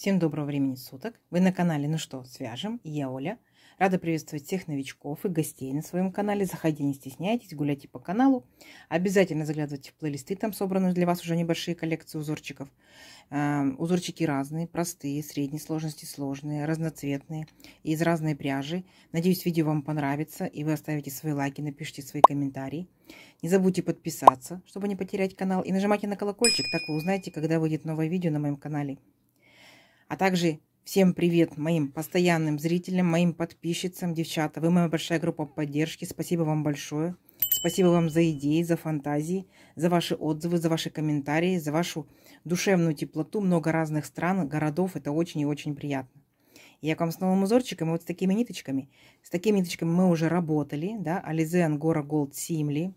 Всем доброго времени суток. Вы на канале «Ну что, свяжем?» я Оля. Рада приветствовать всех новичков и гостей на своем канале. Заходите, не стесняйтесь, гуляйте по каналу. Обязательно заглядывайте в плейлисты, там собраны для вас уже небольшие коллекции узорчиков. Эм, узорчики разные, простые, средней сложности сложные, разноцветные, из разной пряжи. Надеюсь, видео вам понравится, и вы оставите свои лайки, напишите свои комментарии. Не забудьте подписаться, чтобы не потерять канал, и нажимайте на колокольчик, так вы узнаете, когда выйдет новое видео на моем канале. А также всем привет моим постоянным зрителям, моим подписчицам, девчата. Вы моя большая группа поддержки. Спасибо вам большое. Спасибо вам за идеи, за фантазии, за ваши отзывы, за ваши комментарии, за вашу душевную теплоту. Много разных стран, городов. Это очень и очень приятно. Я к вам с новым узорчиком, вот с такими ниточками. С такими ниточками мы уже работали, да, Ализе Ангора Голд Симли.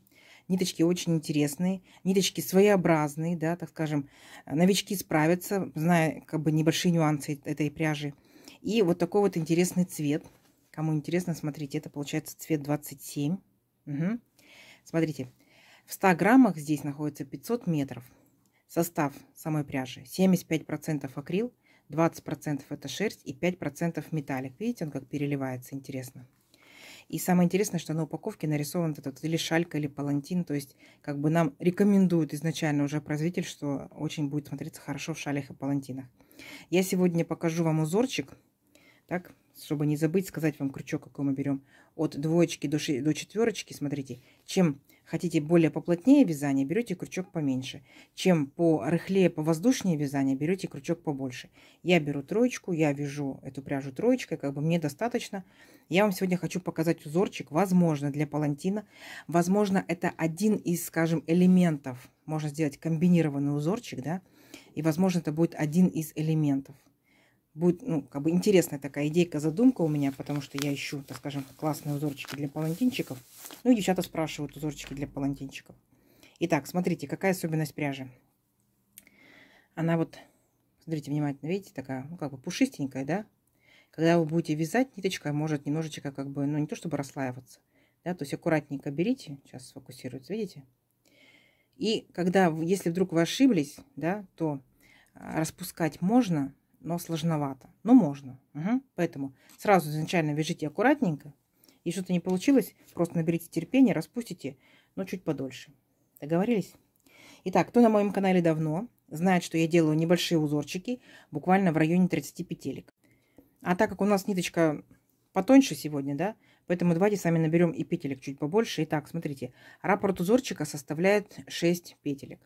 Ниточки очень интересные, ниточки своеобразные, да, так скажем. Э, новички справятся, зная как бы небольшие нюансы этой пряжи. И вот такой вот интересный цвет. Кому интересно, смотрите, это получается цвет 27. Угу. Смотрите, в 100 граммах здесь находится 500 метров. Состав самой пряжи 75% акрил, 20% это шерсть и 5% металлик. Видите, он как переливается, интересно. И самое интересное, что на упаковке нарисован этот или шалька, или палантин. То есть, как бы нам рекомендуют изначально уже производитель, что очень будет смотреться хорошо в шалях и палантинах. Я сегодня покажу вам узорчик. Так, чтобы не забыть сказать вам крючок, какой мы берем. От двоечки до, ши, до четверочки, смотрите, чем Хотите более поплотнее вязание, берете крючок поменьше. Чем по рыхлее, по воздушнее вязание, берете крючок побольше. Я беру троечку, я вяжу эту пряжу троечкой, как бы мне достаточно. Я вам сегодня хочу показать узорчик, возможно, для палантина. Возможно, это один из, скажем, элементов. Можно сделать комбинированный узорчик, да, и, возможно, это будет один из элементов будет, ну, как бы интересная такая идейка, задумка у меня, потому что я ищу, так скажем, классные узорчики для палантинчиков. Ну, и девчата спрашивают узорчики для палантинчиков. Итак, смотрите, какая особенность пряжи. Она вот, смотрите внимательно, видите, такая, ну, как бы пушистенькая, да? Когда вы будете вязать, ниточка может немножечко, как бы, ну, не то чтобы расслаиваться, да, то есть аккуратненько берите, сейчас сфокусируется, видите? И когда, если вдруг вы ошиблись, да, то а, распускать можно, но сложновато. Но можно. Угу. Поэтому сразу изначально вяжите аккуратненько. Если что-то не получилось, просто наберите терпение, распустите, но чуть подольше. Договорились? Итак, кто на моем канале давно, знает, что я делаю небольшие узорчики, буквально в районе 30 петелек. А так как у нас ниточка потоньше сегодня, да, поэтому давайте сами наберем и петелек чуть побольше. Итак, смотрите, раппорт узорчика составляет 6 петелек.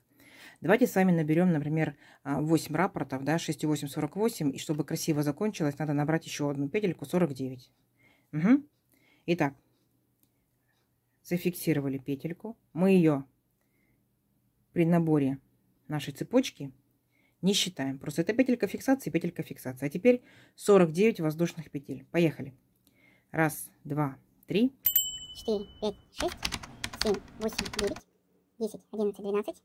Давайте с вами наберем, например, 8 а, рапортов, да, 6 и 8, 48. И чтобы красиво закончилось, надо набрать еще одну петельку, 49. Угу. Итак, зафиксировали петельку. Мы ее при наборе нашей цепочки не считаем. Просто это петелька фиксации, петелька фиксации. А теперь 49 воздушных петель. Поехали. Раз, два, три. 4, 5, 6, 7, 8, 9, 10, 11, 12,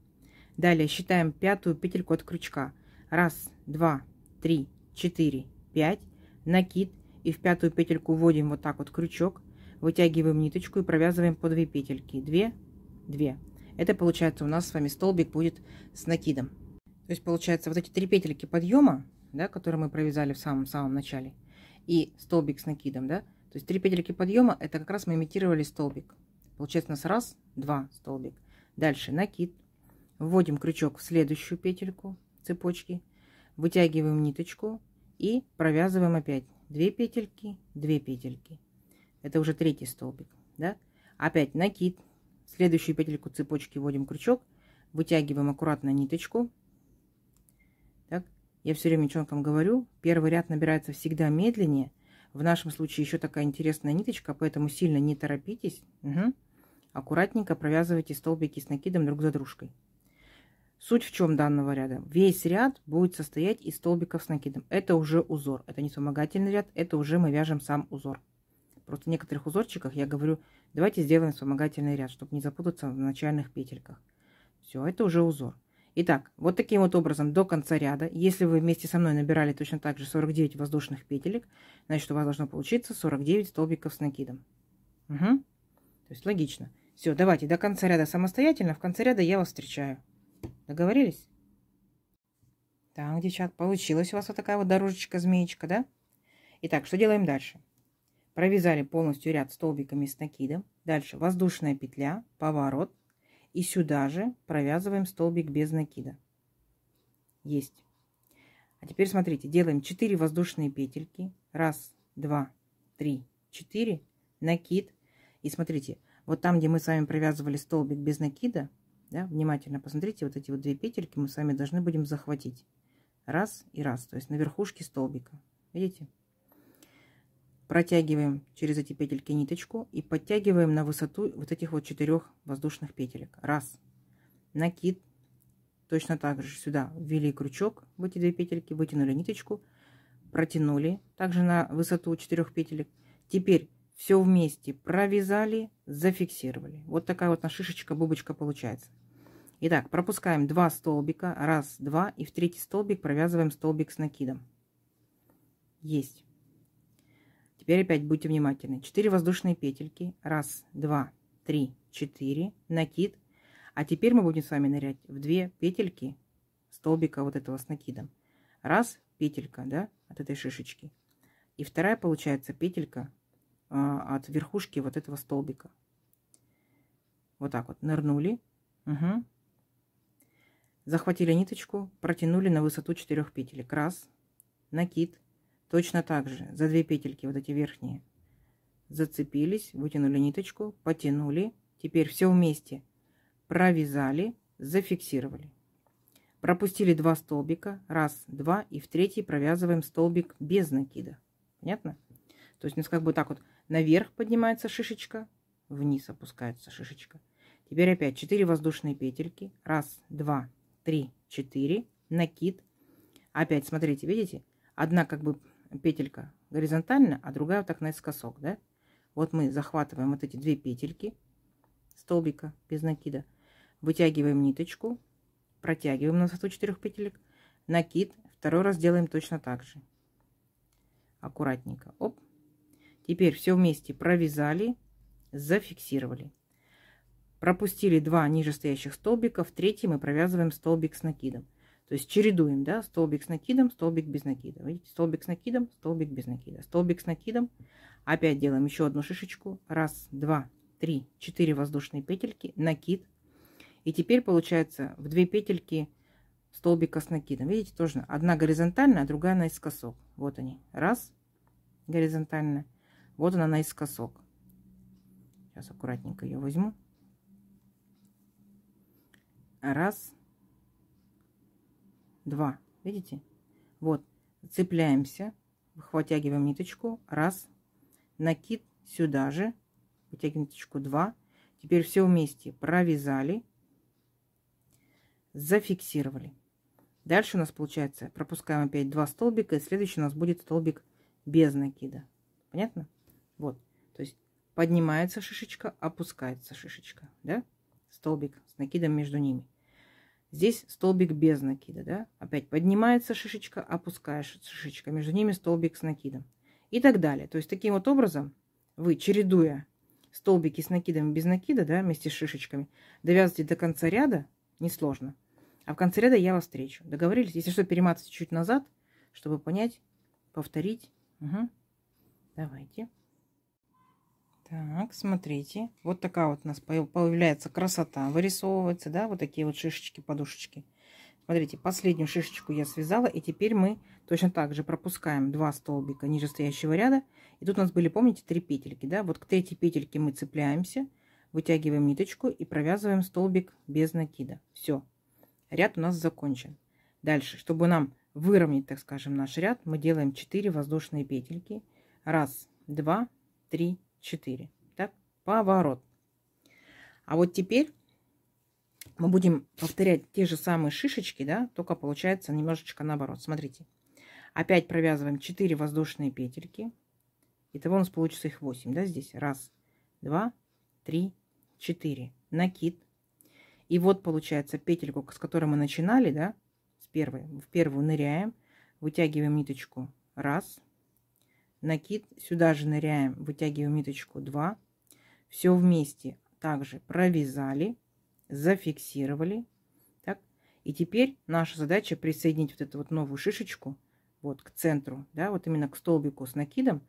Далее считаем пятую петельку от крючка. Раз, два, три, четыре, пять. Накид. И в пятую петельку вводим вот так вот крючок. Вытягиваем ниточку и провязываем по две петельки. Две, две. Это получается у нас с вами столбик будет с накидом. То есть получается вот эти три петельки подъема, да, которые мы провязали в самом-самом начале, и столбик с накидом, да, то есть три петельки подъема, это как раз мы имитировали столбик. Получается у нас раз, два столбик. Дальше накид, Вводим крючок в следующую петельку цепочки, вытягиваем ниточку и провязываем опять 2 петельки, 2 петельки. Это уже третий столбик, да? Опять накид, в следующую петельку цепочки вводим крючок, вытягиваем аккуратно ниточку. Так, я все время девчонкам говорю, первый ряд набирается всегда медленнее. В нашем случае еще такая интересная ниточка, поэтому сильно не торопитесь. Угу. Аккуратненько провязывайте столбики с накидом друг за дружкой. Суть в чем данного ряда? Весь ряд будет состоять из столбиков с накидом. Это уже узор, это не вспомогательный ряд, это уже мы вяжем сам узор. Просто в некоторых узорчиках я говорю, давайте сделаем вспомогательный ряд, чтобы не запутаться в начальных петельках. Все, это уже узор. Итак, вот таким вот образом до конца ряда, если вы вместе со мной набирали точно так же 49 воздушных петелек, значит у вас должно получиться 49 столбиков с накидом. Угу. То есть логично. Все, давайте до конца ряда самостоятельно, в конце ряда я вас встречаю. Договорились? Так, девчат, получилась у вас вот такая вот дорожечка-змеечка, да? Итак, что делаем дальше? Провязали полностью ряд столбиками с накидом. Дальше воздушная петля, поворот. И сюда же провязываем столбик без накида. Есть. А теперь смотрите, делаем 4 воздушные петельки. Раз, два, три, четыре. Накид. И смотрите, вот там, где мы с вами провязывали столбик без накида, да? Внимательно посмотрите, вот эти вот две петельки мы с вами должны будем захватить. Раз и раз, то есть на верхушке столбика. Видите? Протягиваем через эти петельки ниточку и подтягиваем на высоту вот этих вот четырех воздушных петелек. Раз. Накид. Точно так же сюда ввели крючок в эти две петельки, вытянули ниточку, протянули также на высоту четырех петелек. Теперь все вместе провязали, зафиксировали. Вот такая вот наша шишечка-бубочка получается. Итак, пропускаем 2 столбика, раз, два, и в третий столбик провязываем столбик с накидом. Есть. Теперь опять будьте внимательны. 4 воздушные петельки, раз, два, три, четыре, накид. А теперь мы будем с вами нырять в 2 петельки столбика вот этого с накидом. Раз петелька, да, от этой шишечки. И вторая получается петелька а, от верхушки вот этого столбика. Вот так вот нырнули. Угу. Захватили ниточку, протянули на высоту 4 петелек. Раз. Накид. Точно так же. За две петельки, вот эти верхние. Зацепились, вытянули ниточку, потянули. Теперь все вместе. Провязали, зафиксировали. Пропустили два столбика. Раз, два. И в третий провязываем столбик без накида. Понятно? То есть у нас как бы так вот наверх поднимается шишечка, вниз опускается шишечка. Теперь опять 4 воздушные петельки. Раз, два, 3, 4, накид. Опять, смотрите, видите? Одна как бы петелька горизонтально, а другая вот так наискосок, да? Вот мы захватываем вот эти две петельки столбика без накида, вытягиваем ниточку, протягиваем на высоту 4 петелек, накид, второй раз делаем точно так же. Аккуратненько. Оп. Теперь все вместе провязали, зафиксировали пропустили два нижестоящих столбика, в третий мы провязываем столбик с накидом. То есть чередуем, да, столбик с накидом, столбик без накида. Видите, столбик с накидом, столбик без накида. Столбик с накидом. Опять делаем еще одну шишечку. Раз, два, три, четыре воздушные петельки, накид. И теперь получается в две петельки столбика с накидом. Видите, тоже одна горизонтальная, а другая наискосок. Вот они. Раз, горизонтальная. Вот она наискосок. Сейчас аккуратненько ее возьму. Раз. Два. Видите? Вот. Цепляемся. Вытягиваем ниточку. Раз. Накид сюда же. Вытягиваем ниточку. Два. Теперь все вместе провязали. Зафиксировали. Дальше у нас получается, пропускаем опять два столбика, и следующий у нас будет столбик без накида. Понятно? Вот. То есть поднимается шишечка, опускается шишечка, да? Столбик с накидом между ними. Здесь столбик без накида, да? Опять поднимается шишечка, опускаешь шишечка. Между ними столбик с накидом. И так далее. То есть таким вот образом вы, чередуя столбики с накидом и без накида, да, вместе с шишечками, довязывайте до конца ряда, несложно. А в конце ряда я вас встречу. Договорились? Если что, перематывайте чуть назад, чтобы понять, повторить. Угу. Давайте. Так, смотрите. Вот такая вот у нас появляется красота. Вырисовывается, да, вот такие вот шишечки, подушечки. Смотрите, последнюю шишечку я связала, и теперь мы точно так же пропускаем два столбика нижестоящего ряда. И тут у нас были, помните, три петельки, да? Вот к третьей петельке мы цепляемся, вытягиваем ниточку и провязываем столбик без накида. Все, ряд у нас закончен. Дальше, чтобы нам выровнять, так скажем, наш ряд, мы делаем 4 воздушные петельки. Раз, два, три, 4. Так, поворот. А вот теперь мы будем повторять те же самые шишечки, да, только получается немножечко наоборот. Смотрите. Опять провязываем 4 воздушные петельки. Итого у нас получится их 8, да, здесь. Раз, два, три, четыре. Накид. И вот получается петельку, с которой мы начинали, да, с первой. В первую ныряем, вытягиваем ниточку. Раз, накид сюда же ныряем вытягиваем ниточку 2 все вместе также провязали зафиксировали так и теперь наша задача присоединить вот эту вот новую шишечку вот к центру да вот именно к столбику с накидом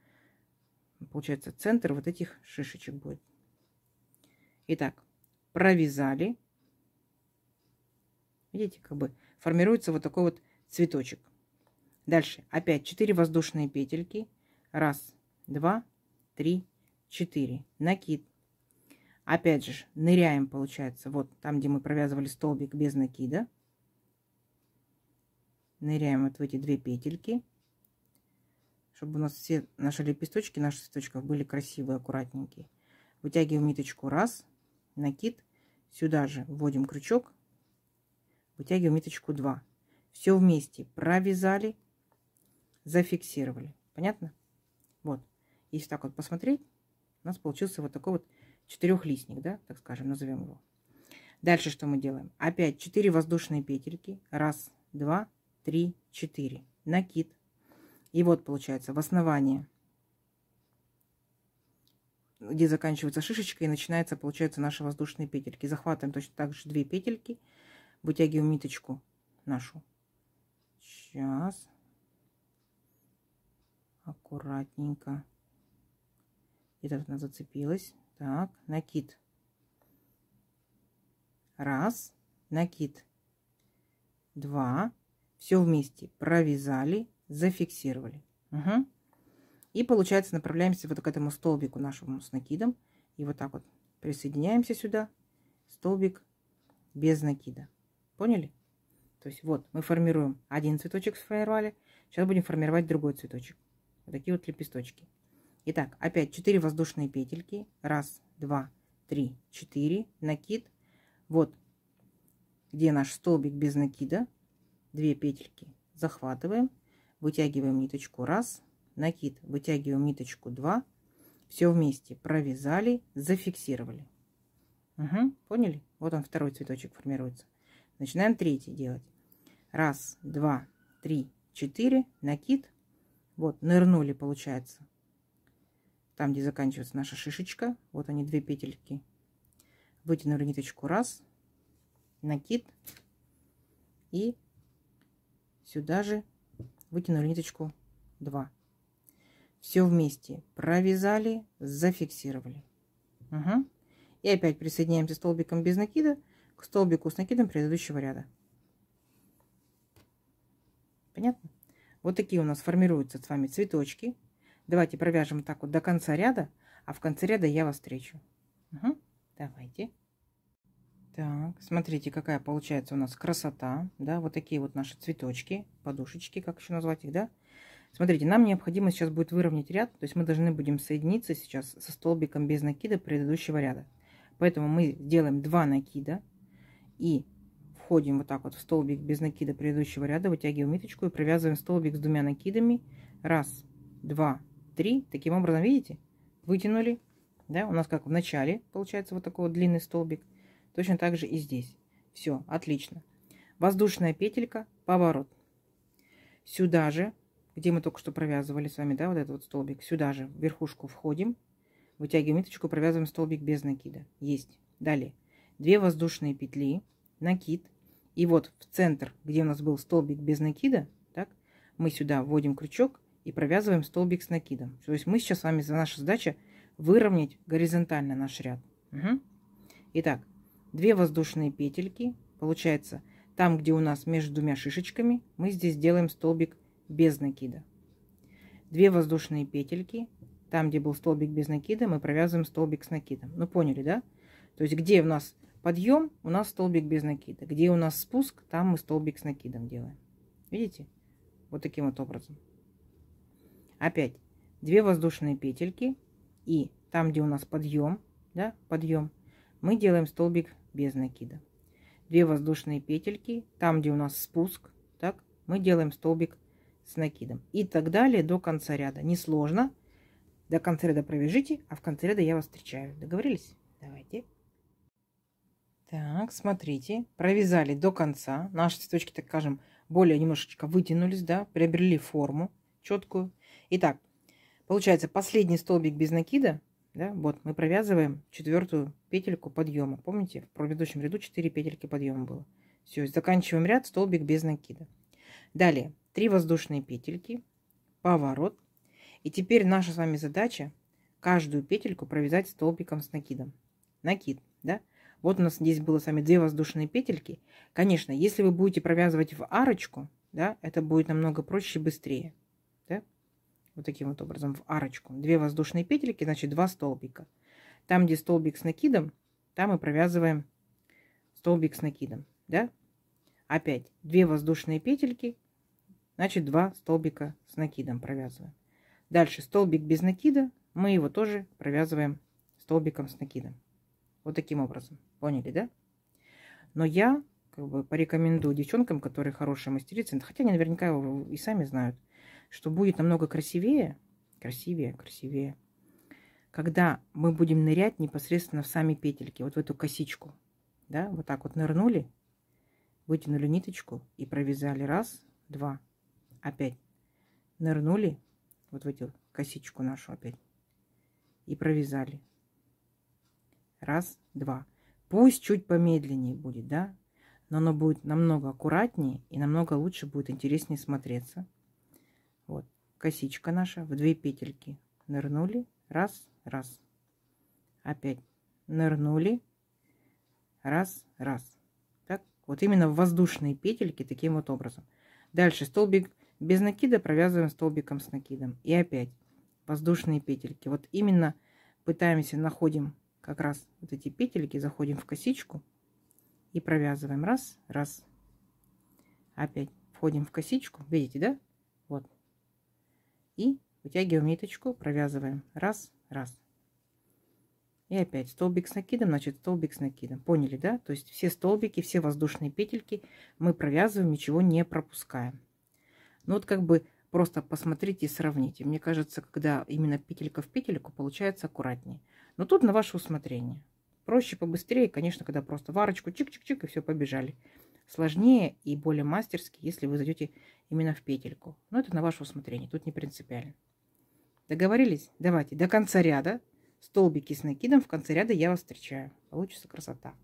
получается центр вот этих шишечек будет итак провязали видите как бы формируется вот такой вот цветочек дальше опять 4 воздушные петельки Раз, два, три, четыре. Накид. Опять же, ныряем, получается, вот там, где мы провязывали столбик без накида. Ныряем вот в эти две петельки, чтобы у нас все наши лепесточки наших цветочков были красивые, аккуратненькие. Вытягиваем ниточку раз, накид, сюда же вводим крючок, вытягиваем ниточку 2. Все вместе провязали, зафиксировали. Понятно? Вот. Если так вот посмотреть, у нас получился вот такой вот четырехлистник, да, так скажем, назовем его. Дальше что мы делаем? Опять 4 воздушные петельки. Раз, два, три, четыре. Накид. И вот получается в основании, где заканчивается шишечка и начинается, получается, наши воздушные петельки. Захватываем точно так же 2 петельки, вытягиваем ниточку нашу. Сейчас аккуратненько. Где-то она зацепилась. Так, накид. Раз, накид. Два. Все вместе провязали, зафиксировали. Угу. И получается направляемся вот к этому столбику нашему с накидом. И вот так вот присоединяемся сюда. Столбик без накида. Поняли? То есть вот мы формируем один цветочек сформировали. Сейчас будем формировать другой цветочек такие вот лепесточки. Итак, опять 4 воздушные петельки. Раз, два, три, четыре. Накид. Вот где наш столбик без накида. Две петельки захватываем. Вытягиваем ниточку раз. Накид. Вытягиваем ниточку два. Все вместе провязали, зафиксировали. Угу, поняли? Вот он второй цветочек формируется. Начинаем третий делать. Раз, два, три, четыре. Накид вот, нырнули, получается. Там, где заканчивается наша шишечка, вот они, две петельки. Вытянули ниточку раз, накид и сюда же вытянули ниточку два. Все вместе провязали, зафиксировали. Угу. И опять присоединяемся столбиком без накида к столбику с накидом предыдущего ряда. Понятно? Вот такие у нас формируются с вами цветочки. Давайте провяжем так вот до конца ряда, а в конце ряда я вас встречу. Угу. Давайте. Так, смотрите, какая получается у нас красота. Да, вот такие вот наши цветочки, подушечки, как еще назвать их, да? Смотрите, нам необходимо сейчас будет выровнять ряд, то есть мы должны будем соединиться сейчас со столбиком без накида предыдущего ряда. Поэтому мы делаем два накида и входим вот так вот в столбик без накида предыдущего ряда, вытягиваем ниточку и провязываем столбик с двумя накидами. Раз, два, три. Таким образом, видите, вытянули. Да, у нас как в начале получается вот такой вот длинный столбик. Точно так же и здесь. Все, отлично. Воздушная петелька, поворот. Сюда же, где мы только что провязывали с вами, да, вот этот вот столбик, сюда же в верхушку входим, вытягиваем ниточку, провязываем столбик без накида. Есть. Далее. две воздушные петли, накид, и вот в центр, где у нас был столбик без накида, так, мы сюда вводим крючок и провязываем столбик с накидом. То есть мы сейчас с вами, за наша задача выровнять горизонтально наш ряд. Угу. Итак, две воздушные петельки, получается, там, где у нас между двумя шишечками, мы здесь делаем столбик без накида. Две воздушные петельки, там, где был столбик без накида, мы провязываем столбик с накидом. Ну, поняли, да? То есть, где у нас подъем, у нас столбик без накида. Где у нас спуск, там мы столбик с накидом делаем. Видите? Вот таким вот образом. Опять две воздушные петельки. И там, где у нас подъем, да, подъем, мы делаем столбик без накида. Две воздушные петельки. Там, где у нас спуск, так, мы делаем столбик с накидом. И так далее до конца ряда. Несложно. До конца ряда провяжите, а в конце ряда я вас встречаю. Договорились? Давайте. Так, смотрите, провязали до конца. Наши цветочки, так скажем, более немножечко вытянулись, да, приобрели форму четкую. Итак, получается последний столбик без накида, да, вот мы провязываем четвертую петельку подъема. Помните, в предыдущем ряду 4 петельки подъема было. Все, заканчиваем ряд, столбик без накида. Далее 3 воздушные петельки, поворот. И теперь наша с вами задача каждую петельку провязать столбиком с накидом. Накид, да? Вот у нас здесь было сами две воздушные петельки. Конечно, если вы будете провязывать в арочку, да, это будет намного проще и быстрее. Да? Вот таким вот образом, в арочку. Две воздушные петельки, значит, два столбика. Там, где столбик с накидом, там мы провязываем столбик с накидом. Да? Опять две воздушные петельки, значит, два столбика с накидом провязываем. Дальше столбик без накида, мы его тоже провязываем столбиком с накидом. Вот таким образом. Поняли, да? Но я как бы порекомендую девчонкам, которые хорошие мастерицы, хотя они наверняка его и сами знают, что будет намного красивее, красивее, красивее, когда мы будем нырять непосредственно в сами петельки, вот в эту косичку, да, вот так вот нырнули, вытянули ниточку и провязали раз, два, опять нырнули вот в эту косичку нашу опять и провязали. Раз, два. Пусть чуть помедленнее будет, да, но оно будет намного аккуратнее и намного лучше будет интереснее смотреться. Вот, косичка наша в две петельки. Нырнули, раз, раз. Опять нырнули, раз, раз. Так, вот именно в воздушные петельки таким вот образом. Дальше столбик без накида провязываем столбиком с накидом. И опять воздушные петельки. Вот именно пытаемся, находим как раз вот эти петельки заходим в косичку и провязываем раз раз опять входим в косичку видите да вот и вытягиваем ниточку провязываем раз раз и опять столбик с накидом значит столбик с накидом поняли да то есть все столбики все воздушные петельки мы провязываем ничего не пропускаем ну вот как бы просто посмотрите и сравните мне кажется когда именно петелька в петельку получается аккуратнее но тут на ваше усмотрение. Проще побыстрее, конечно, когда просто варочку, чик-чик-чик, и все, побежали. Сложнее и более мастерски, если вы зайдете именно в петельку. Но это на ваше усмотрение, тут не принципиально. Договорились? Давайте до конца ряда. Столбики с накидом, в конце ряда я вас встречаю. Получится красота.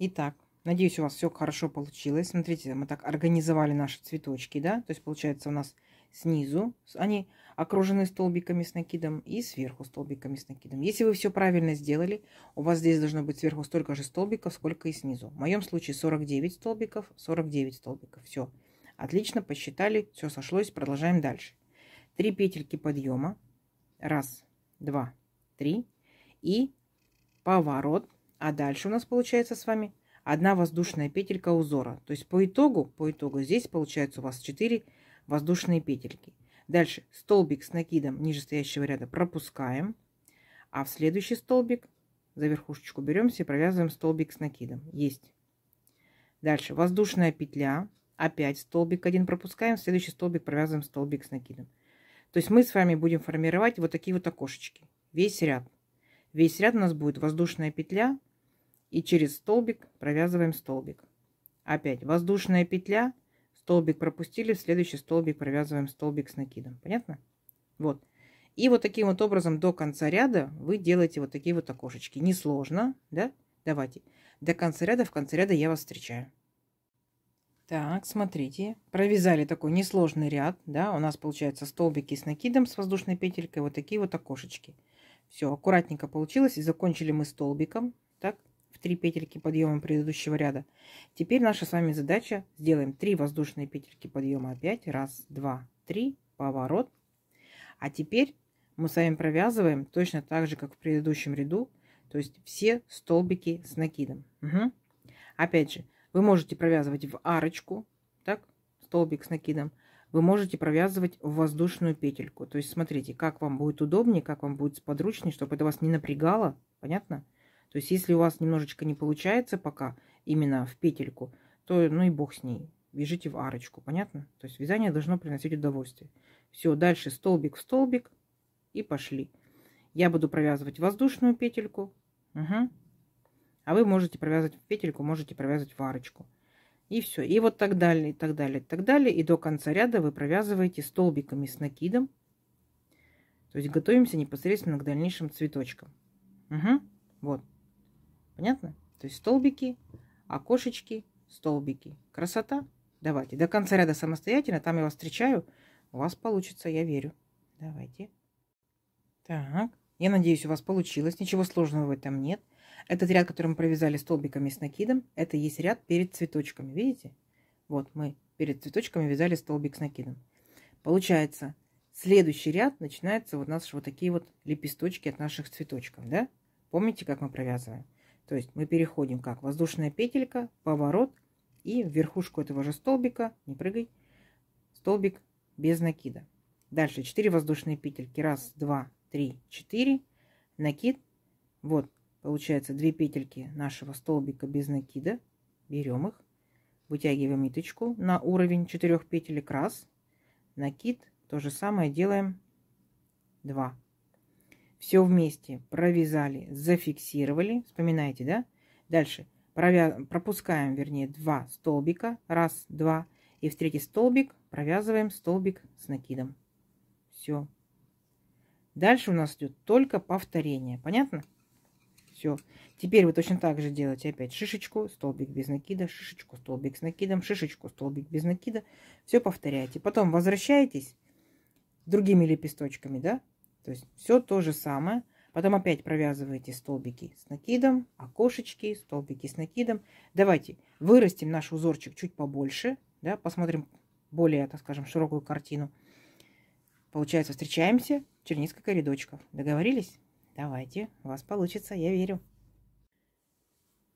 Итак, надеюсь, у вас все хорошо получилось. Смотрите, мы так организовали наши цветочки, да? То есть, получается, у нас снизу, они окружены столбиками с накидом, и сверху столбиками с накидом. Если вы все правильно сделали, у вас здесь должно быть сверху столько же столбиков, сколько и снизу. В моем случае 49 столбиков, 49 столбиков. Все. Отлично, посчитали, все сошлось, продолжаем дальше. 3 петельки подъема. Раз, два, три. И поворот. А дальше у нас получается с вами одна воздушная петелька узора. То есть по итогу, по итогу здесь получается у вас 4 воздушные петельки. Дальше столбик с накидом нижестоящего ряда пропускаем, а в следующий столбик за верхушечку беремся и провязываем столбик с накидом. Есть. Дальше воздушная петля, опять столбик один пропускаем, в следующий столбик провязываем столбик с накидом. То есть мы с вами будем формировать вот такие вот окошечки, весь ряд. Весь ряд у нас будет воздушная петля и через столбик провязываем столбик. Опять воздушная петля, столбик пропустили, в следующий столбик провязываем столбик с накидом. Понятно? Вот. И вот таким вот образом до конца ряда вы делаете вот такие вот окошечки. Несложно, да? Давайте. До конца ряда, в конце ряда я вас встречаю. Так, смотрите, провязали такой несложный ряд, да, у нас получается столбики с накидом, с воздушной петелькой, вот такие вот окошечки. Все, аккуратненько получилось, и закончили мы столбиком, так, в 3 петельки подъема предыдущего ряда. Теперь наша с вами задача. Сделаем 3 воздушные петельки подъема опять. Раз, два, три. Поворот. А теперь мы с вами провязываем точно так же, как в предыдущем ряду. То есть все столбики с накидом. Угу. Опять же, вы можете провязывать в арочку. Так, столбик с накидом вы можете провязывать в воздушную петельку. То есть смотрите, как вам будет удобнее, как вам будет сподручнее, чтобы это вас не напрягало. Понятно? То есть, если у вас немножечко не получается пока именно в петельку, то ну и бог с ней. Вяжите в арочку, понятно? То есть вязание должно приносить удовольствие. Все, дальше столбик в столбик и пошли. Я буду провязывать воздушную петельку. Угу. А вы можете провязывать петельку, можете провязывать в арочку. И все. И вот так далее, и так далее, и так далее. И до конца ряда вы провязываете столбиками с накидом. То есть готовимся непосредственно к дальнейшим цветочкам. Угу. Вот. Понятно? То есть столбики, окошечки, столбики. Красота? Давайте. До конца ряда самостоятельно. Там я вас встречаю. У вас получится, я верю. Давайте. Так. Я надеюсь, у вас получилось. Ничего сложного в этом нет. Этот ряд, который мы провязали столбиками с накидом, это есть ряд перед цветочками. Видите? Вот мы перед цветочками вязали столбик с накидом. Получается, следующий ряд начинается вот у нас вот такие вот лепесточки от наших цветочков. Да? Помните, как мы провязываем? То есть мы переходим как воздушная петелька, поворот и в верхушку этого же столбика, не прыгай, столбик без накида. Дальше 4 воздушные петельки. Раз, два, три, четыре. Накид. Вот, получается 2 петельки нашего столбика без накида. Берем их. Вытягиваем ниточку на уровень 4 петелек. Раз. Накид. То же самое делаем. 2. Все вместе провязали, зафиксировали. вспоминаете, да? Дальше провя... пропускаем, вернее, два столбика. Раз, два. И в третий столбик провязываем столбик с накидом. Все. Дальше у нас идет только повторение. Понятно? Все. Теперь вы точно так же делаете опять шишечку, столбик без накида, шишечку, столбик с накидом, шишечку, столбик без накида. Все повторяете. Потом возвращаетесь другими лепесточками, да, то есть все то же самое. Потом опять провязываете столбики с накидом, окошечки, столбики с накидом. Давайте вырастим наш узорчик чуть побольше, да, посмотрим более, так скажем, широкую картину. Получается, встречаемся через несколько рядочков. Договорились? Давайте, у вас получится, я верю.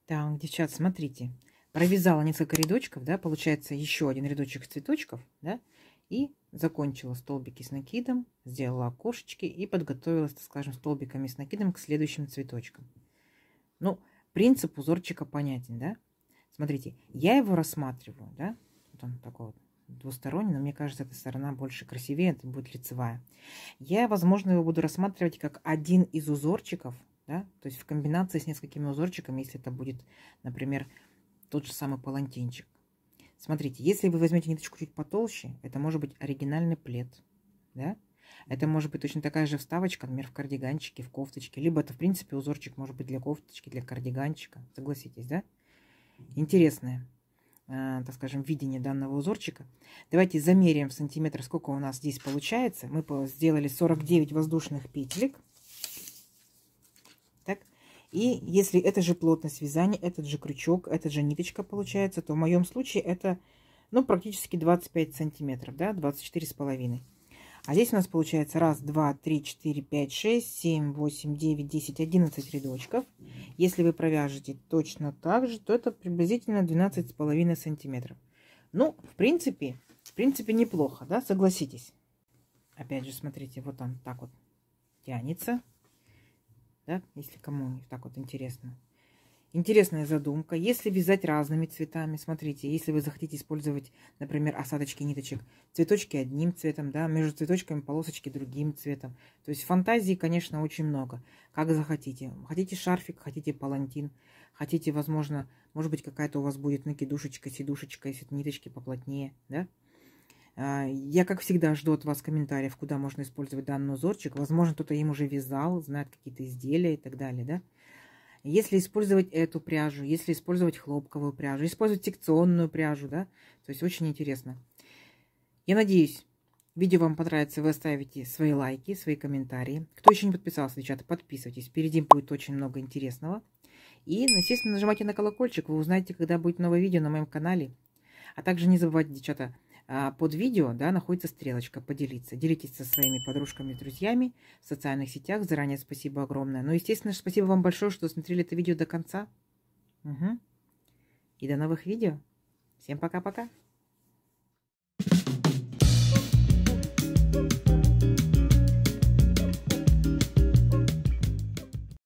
Так, девчат, смотрите. Провязала несколько рядочков, да, получается еще один рядочек цветочков, да, и закончила столбики с накидом, сделала окошечки и подготовилась, так скажем, столбиками с накидом к следующим цветочкам. Ну, принцип узорчика понятен, да? Смотрите, я его рассматриваю, да? Вот он такой вот двусторонний, но мне кажется, эта сторона больше красивее, это будет лицевая. Я, возможно, его буду рассматривать как один из узорчиков, да? То есть в комбинации с несколькими узорчиками, если это будет, например, тот же самый палантинчик. Смотрите, если вы возьмете ниточку чуть потолще, это может быть оригинальный плед, да? Это может быть точно такая же вставочка, например, в кардиганчике, в кофточке. Либо это, в принципе, узорчик может быть для кофточки, для кардиганчика. Согласитесь, да? Интересное, э, так скажем, видение данного узорчика. Давайте замерим в сантиметр, сколько у нас здесь получается. Мы сделали 49 воздушных петелек. И если это же плотность вязания, этот же крючок, эта же ниточка получается, то в моем случае это ну, практически 25 сантиметров, да, 24 с половиной. А здесь у нас получается 1, 2, 3, 4, 5, 6, 7, 8, 9, 10, 11 рядочков. Если вы провяжете точно так же, то это приблизительно с половиной сантиметров. Ну, в принципе, в принципе неплохо, да, согласитесь. Опять же, смотрите, вот он так вот тянется да, если кому так вот интересно. Интересная задумка. Если вязать разными цветами, смотрите, если вы захотите использовать, например, осадочки ниточек, цветочки одним цветом, да, между цветочками полосочки другим цветом. То есть фантазии, конечно, очень много. Как захотите. Хотите шарфик, хотите палантин, хотите, возможно, может быть, какая-то у вас будет накидушечка, сидушечка, если ниточки поплотнее, да. А, я, как всегда, жду от вас комментариев, куда можно использовать данный узорчик. Возможно, кто-то им уже вязал, знает какие-то изделия и так далее, да? Если использовать эту пряжу, если использовать хлопковую пряжу, использовать секционную пряжу, да? То есть очень интересно. Я надеюсь, видео вам понравится, вы оставите свои лайки, свои комментарии. Кто еще не подписался, девчата, подписывайтесь. Впереди будет очень много интересного. И, естественно, нажимайте на колокольчик, вы узнаете, когда будет новое видео на моем канале. А также не забывайте, девчата, а, под видео да, находится стрелочка «Поделиться». Делитесь со своими подружками, друзьями в социальных сетях. Заранее спасибо огромное. Ну, естественно, спасибо вам большое, что смотрели это видео до конца. Угу. И до новых видео. Всем пока-пока.